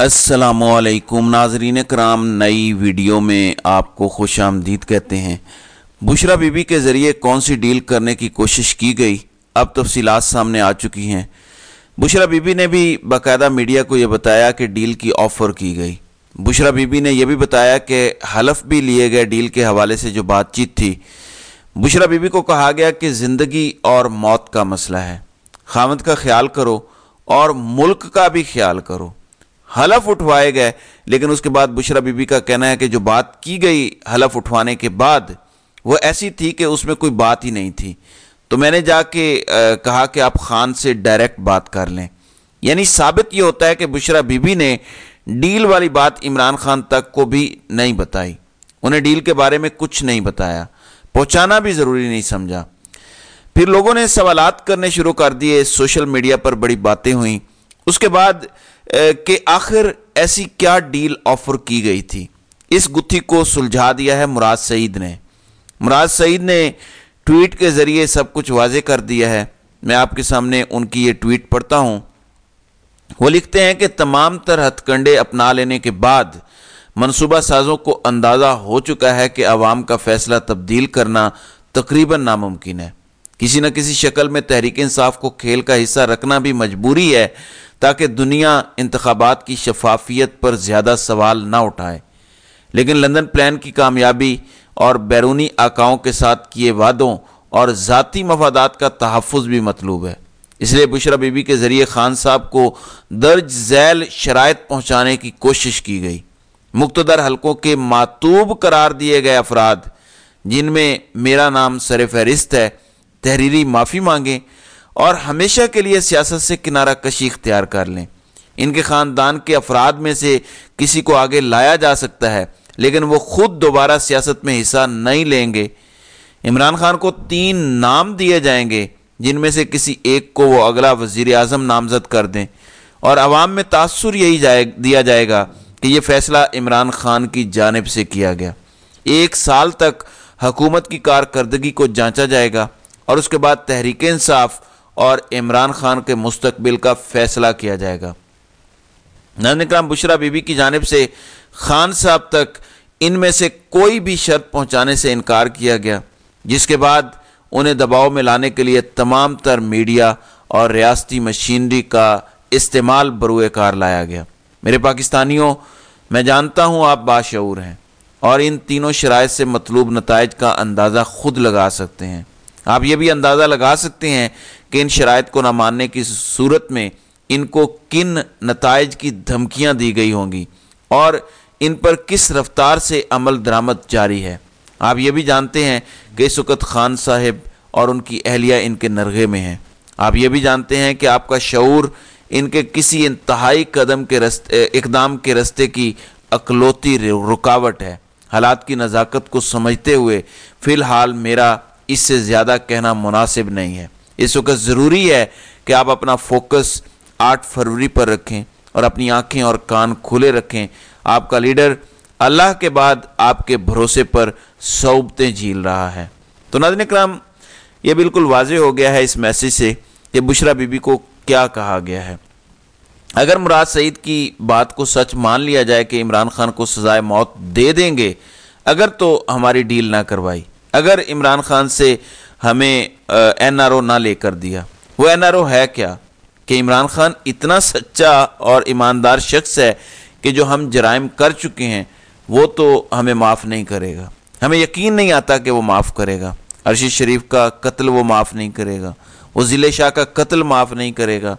असलकुम नाजरीन कराम नई वीडियो में आपको खुश आमदीद कहते हैं बुशरा बीबी के ज़रिए कौन सी डील करने की कोशिश की गई अब तफसीलात सामने आ चुकी हैं बुशरा बीबी ने भी बाकायदा मीडिया को यह बताया कि डील की ऑफ़र की गई बुशरा बीबी ने यह भी बताया कि हलफ भी लिए गए डील के हवाले से जो बातचीत थी बुशरा बीबी को कहा गया कि ज़िंदगी और मौत का मसला है खामद का ख्याल करो और मुल्क का भी ख्याल करो हलफ उठवाए गए लेकिन उसके बाद बुशरा बीबी का कहना है कि जो बात की गई हलफ उठवाने के बाद वो ऐसी थी कि उसमें कोई बात ही नहीं थी तो मैंने जाके कहा कि आप खान से डायरेक्ट बात कर लें यानी साबित ये होता है कि बुशरा बीबी ने डील वाली बात इमरान खान तक को भी नहीं बताई उन्हें डील के बारे में कुछ नहीं बताया पहुंचाना भी ज़रूरी नहीं समझा फिर लोगों ने सवालात करने शुरू कर दिए सोशल मीडिया पर बड़ी बातें हुई उसके बाद के आखिर ऐसी क्या डील ऑफर की गई थी इस गुत्थी को सुलझा दिया है मुराद सईद ने मुराद सईद ने ट्वीट के ज़रिए सब कुछ वाजे कर दिया है मैं आपके सामने उनकी ये ट्वीट पढ़ता हूँ वो लिखते हैं कि तमाम तर हथकंडे अपना लेने के बाद मनसूबा साजों को अंदाज़ा हो चुका है कि आवाम का फैसला तब्दील करना तकरीबन नामुमकिन है किसी न किसी शक्ल में तहरीक इंसाफ को खेल का हिस्सा रखना भी मजबूरी है ताकि दुनिया इंतबात की शफाफियत पर ज़्यादा सवाल ना उठाए लेकिन लंदन प्लान की कामयाबी और बैरूनी आकाओं के साथ किए वादों और ज़ाती मफादात का तहफ़ भी मतलूब है इसलिए बुशरा बीबी के ज़रिए खान साहब को दर्ज झैल शराय पहुँचाने की कोशिश की गई मुख्तर हलकों के मातूब करार दिए गए अफराद जिनमें मेरा नाम सर फहरिस्त है तहरीरी माफ़ी मांगें और हमेशा के लिए सियासत से किनारा कशी इख्तियार कर लें इनके ख़ानदान के अफराद में से किसी को आगे लाया जा सकता है लेकिन वो खुद दोबारा सियासत में हिस्सा नहीं लेंगे इमरान खान को तीन नाम दिए जाएंगे जिनमें से किसी एक को वो अगला वजीर अजम नामजद कर दें और आवाम में तासर यही जाए दिया जाएगा कि यह फैसला इमरान खान की जानब से किया गया एक साल तक हकूमत की कारकर्दगी को जांचा जाएगा और उसके बाद तहरीक इंसाफ़ और इमरान खान के मुस्तबिल का फैसला किया जाएगा नंद इक्राम बुशरा बीबी की जानब से खान साहब तक इनमें से कोई भी शर्त पहुंचाने से इनकार किया गया जिसके बाद उन्हें दबाव में लाने के लिए तमाम तर मीडिया और रियासती मशीनरी का इस्तेमाल बरुएकार लाया गया मेरे पाकिस्तानियों मैं जानता हूँ आप बाशूर हैं और इन तीनों शराय से मतलूब नतज का अंदाज़ा खुद लगा सकते हैं आप ये भी अंदाज़ा लगा सकते हैं कि इन शरात को ना मानने की सूरत में इनको किन नतज की धमकियाँ दी गई होंगी और इन पर किस रफ्तार से अमल दरामद जारी है आप ये भी जानते हैं कि इस वक्त खान साहब और उनकी अहलिया इनके नरगे में हैं आप ये भी जानते हैं कि आपका शूर इनके किसी इंतहाई कदम के रस्ते इकदाम के रस्ते की अकलौती रुकावट है हालात की नज़ाकत को समझते हुए फ़िलहाल मेरा इससे ज़्यादा कहना मुनासिब नहीं है इस वक्त ज़रूरी है कि आप अपना फोकस आठ फरवरी पर रखें और अपनी आँखें और कान खुले रखें आपका लीडर अल्लाह के बाद आपके भरोसे पर सौबतें झील रहा है तो नाजन कराम ये बिल्कुल वाज हो गया है इस मैसेज से कि बुशरा बीबी को क्या कहा गया है अगर मुराद सईद की बात को सच मान लिया जाए कि इमरान खान को सजाए मौत दे देंगे अगर तो हमारी डील ना करवाई अगर इमरान खान से हमें एन आर ओ ना लेकर दिया वो एन आर ओ है क्या कि इमरान खान इतना सच्चा और ईमानदार शख्स है कि जो हम जराइम कर चुके हैं वो तो हमें माफ़ नहीं करेगा हमें यकीन नहीं आता कि वो माफ़ करेगा अरशद शरीफ का कत्ल वो माफ़ नहीं करेगा वो ज़िले शाह का कत्ल माफ़ नहीं करेगा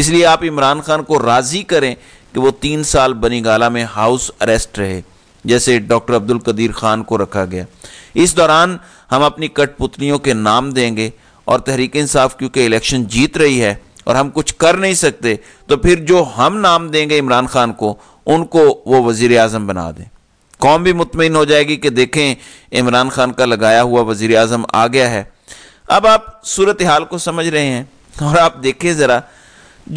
इसलिए आप इमरान खान को राज़ी करें कि वो तीन साल बनी गाला में हाउस अरेस्ट रहे जैसे डॉक्टर अब्दुल कदीर खान को रखा गया इस दौरान हम अपनी कठपुतलियों के नाम देंगे और तहरीक इंसाफ क्योंकि इलेक्शन जीत रही है और हम कुछ कर नहीं सकते तो फिर जो हम नाम देंगे इमरान खान को उनको वो वजीर अजम बना दें कौम भी मुतमिन हो जाएगी कि देखें इमरान खान का लगाया हुआ वजीर अजम आ गया है अब आप सूरत हाल को समझ रहे हैं और आप देखें ज़रा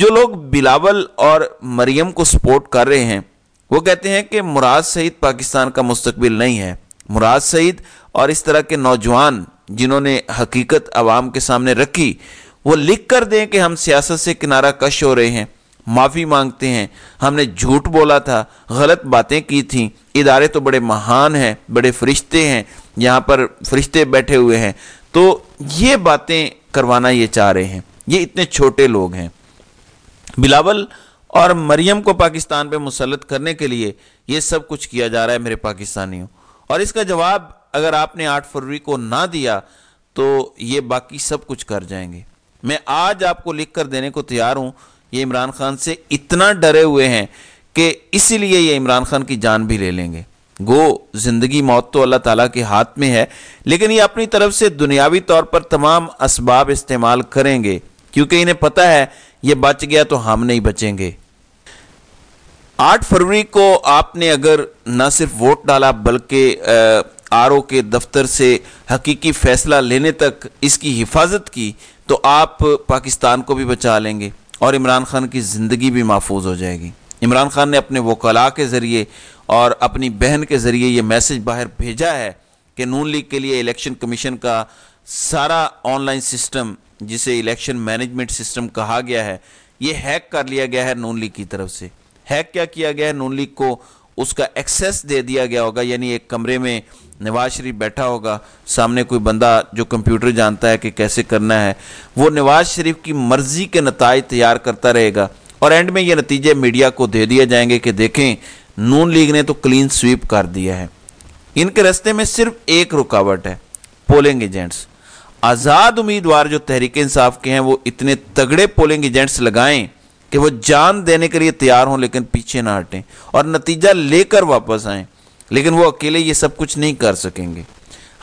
जो लोग बिलावल और मरियम को सपोर्ट कर रहे हैं वो कहते हैं कि मुराद सईद पाकिस्तान का मुस्तबिल नहीं है मुराद सईद और इस तरह के नौजवान जिन्होंने हकीकत आवाम के सामने रखी वो लिख कर दें कि हम सियासत से किनारा कश हो रहे हैं माफ़ी मांगते हैं हमने झूठ बोला था गलत बातें की थी इदारे तो बड़े महान हैं बड़े फरिश्ते हैं यहाँ पर फरिश्ते बैठे हुए हैं तो ये बातें करवाना ये चाह रहे हैं ये इतने छोटे लोग हैं बिलावल और मरियम को पाकिस्तान पे मुसलत करने के लिए ये सब कुछ किया जा रहा है मेरे पाकिस्तानियों और इसका जवाब अगर आपने आठ फरवरी को ना दिया तो ये बाकी सब कुछ कर जाएंगे मैं आज आपको लिख कर देने को तैयार हूँ ये इमरान खान से इतना डरे हुए हैं कि इसीलिए ये इमरान खान की जान भी ले लेंगे गो ज़िंदगी मौत तो अल्लाह ताला के हाथ में है लेकिन ये अपनी तरफ से दुनियावी तौर पर तमाम इस्तेमाल करेंगे क्योंकि इन्हें पता है ये बच गया तो हम नहीं बचेंगे आठ फरवरी को आपने अगर न सिर्फ वोट डाला बल्कि आर के दफ्तर से हकीकी फ़ैसला लेने तक इसकी हिफाजत की तो आप पाकिस्तान को भी बचा लेंगे और इमरान खान की ज़िंदगी भी महफूज हो जाएगी इमरान खान ने अपने वकला के ज़रिए और अपनी बहन के ज़रिए ये मैसेज बाहर भेजा है कि नून लीग के लिए इलेक्शन कमीशन का सारा ऑनलाइन सिस्टम जिसे इलेक्शन मैनेजमेंट सिस्टम कहा गया है ये हैक कर लिया गया है नून लीग की तरफ से हैक क्या किया गया है नून लीग को उसका एक्सेस दे दिया गया होगा यानी एक कमरे में नवाज शरीफ बैठा होगा सामने कोई बंदा जो कंप्यूटर जानता है कि कैसे करना है वो नवाज शरीफ की मर्ज़ी के नतज तैयार करता रहेगा और एंड में ये नतीजे मीडिया को दे दिए जाएंगे कि देखें नून लीग ने तो क्लीन स्वीप कर दिया है इनके रस्ते में सिर्फ एक रुकावट है पोलिंग एजेंट्स आज़ाद उम्मीदवार जो तहरीक इंसाफ के हैं वो इतने तगड़े पोलिंग एजेंट्स लगाएं कि वो जान देने के लिए तैयार हों लेकिन पीछे ना हटें और नतीजा लेकर वापस आएं लेकिन वो अकेले ये सब कुछ नहीं कर सकेंगे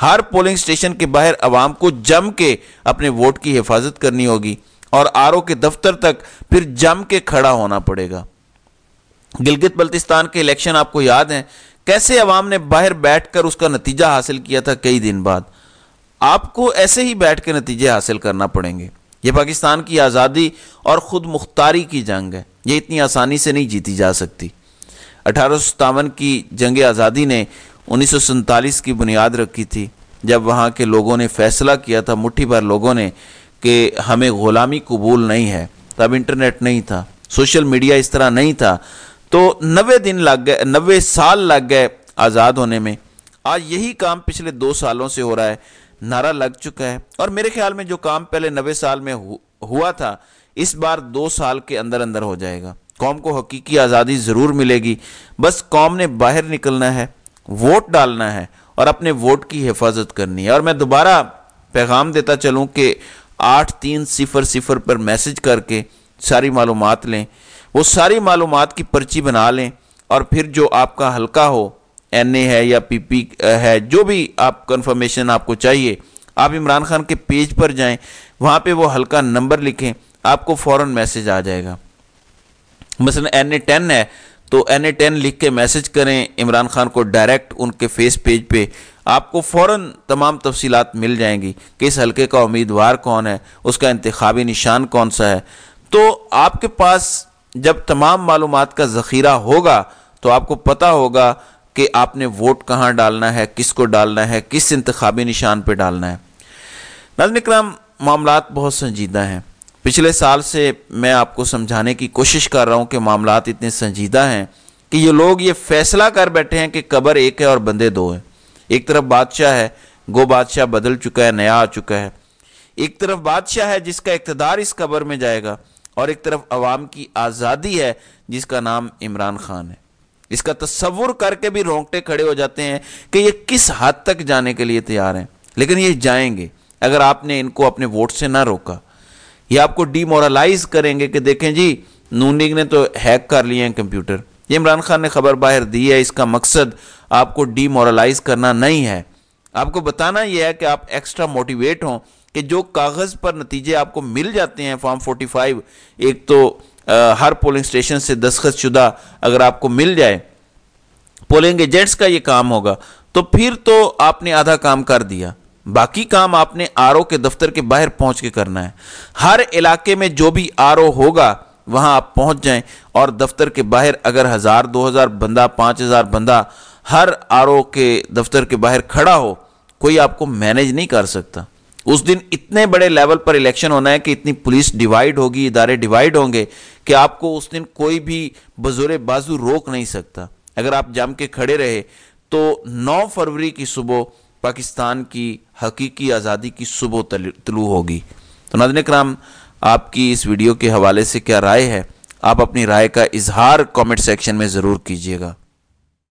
हर पोलिंग स्टेशन के बाहर अवाम को जम के अपने वोट की हिफाजत करनी होगी और आर के दफ्तर तक फिर जम के खड़ा होना पड़ेगा गिलगित बल्तिस्तान के इलेक्शन आपको याद हैं कैसे अवाम ने बाहर बैठकर उसका नतीजा हासिल किया था कई दिन बाद आपको ऐसे ही बैठ के नतीजे हासिल करना पड़ेंगे ये पाकिस्तान की आज़ादी और ख़ुद मुख्तारी की जंग है ये इतनी आसानी से नहीं जीती जा सकती अठारह की जंग आज़ादी ने उन्नीस की बुनियाद रखी थी जब वहाँ के लोगों ने फैसला किया था मुट्ठी भर लोगों ने कि हमें ग़ुलामी कबूल नहीं है तब इंटरनेट नहीं था सोशल मीडिया इस तरह नहीं था तो नबे दिन लग गए नबे साल लग गए आज़ाद होने में आज यही काम पिछले दो सालों से हो रहा है नारा लग चुका है और मेरे ख्याल में जो काम पहले नबे साल में हुआ था इस बार दो साल के अंदर अंदर हो जाएगा कौम को हकीकी आज़ादी ज़रूर मिलेगी बस कौम ने बाहर निकलना है वोट डालना है और अपने वोट की हिफाजत करनी है और मैं दोबारा पैगाम देता चलूँ कि आठ तीन सिफर सिफर पर मैसेज करके सारी मालूम लें वो सारी मालूम की पर्ची बना लें और फिर जो आपका हल्का हो एन ए है या पी पी है जो भी आप कन्फर्मेशन आपको चाहिए आप इमरान खान के पेज पर जाएं वहाँ पे वो हल्का नंबर लिखें आपको फ़ौर मैसेज आ जाएगा मसलन एन ए टेन है तो एन ए टेन लिख के मैसेज करें इमरान खान को डायरेक्ट उनके फेस पेज पे आपको फ़ौर तमाम तफसीत मिल जाएंगी कि इस हल्के का उम्मीदवार कौन है उसका इंतबी निशान कौन सा है तो आपके पास जब तमाम मालूम का ज़ख़ीरा होगा तो आपको पता होगा कि आपने वोट कहाँ डालना है किसको डालना है किस इंतबी निशान पर डालना है नाजन कराम मामला बहुत संजीदा हैं पिछले साल से मैं आपको समझाने की कोशिश कर रहा हूँ कि मामला इतने संजीदा हैं कि ये लोग ये फैसला कर बैठे हैं कि कबर एक है और बंदे दो हैं एक तरफ बादशाह है गो बादशाह बदल चुका है नया आ चुका है एक तरफ बादशाह है जिसका इकतदार इस कबर में जाएगा और एक तरफ अवाम की आज़ादी है जिसका नाम इमरान खान है इसका तस्वुर करके भी रोंगटे खड़े हो जाते हैं कि ये किस हद तक जाने के लिए तैयार हैं लेकिन ये जाएंगे अगर आपने इनको अपने वोट से ना रोका ये आपको डीमोरलाइज करेंगे कि देखें जी नून लीग ने तो हैक कर लिए हैं कंप्यूटर ये इमरान खान ने खबर बाहर दी है इसका मकसद आपको डीमोरलाइज करना नहीं है आपको बताना यह है कि आप एक्स्ट्रा मोटिवेट हों कि जो कागज़ पर नतीजे आपको मिल जाते हैं फॉर्म 45 एक तो आ, हर पोलिंग स्टेशन से दस्खत शुदा अगर आपको मिल जाए पोलिंग एजेंट्स का ये काम होगा तो फिर तो आपने आधा काम कर दिया बाकी काम आपने आर के दफ्तर के बाहर पहुंच के करना है हर इलाके में जो भी आर होगा वहां आप पहुंच जाएं और दफ्तर के बाहर अगर हज़ार दो हज़ार बंदा पाँच हज़ार बंदा हर आर के दफ्तर के बाहर खड़ा हो कोई आपको मैनेज नहीं कर सकता उस दिन इतने बड़े लेवल पर इलेक्शन होना है कि इतनी पुलिस डिवाइड होगी इदारे डिवाइड होंगे कि आपको उस दिन कोई भी बजोरे बाजू रोक नहीं सकता अगर आप जम के खड़े रहे तो 9 फरवरी की सुबह पाकिस्तान की हकीकी आज़ादी की सुबह तलु होगी तो नदन कराम आपकी इस वीडियो के हवाले से क्या राय है आप अपनी राय का इजहार कमेंट सेक्शन में ज़रूर कीजिएगा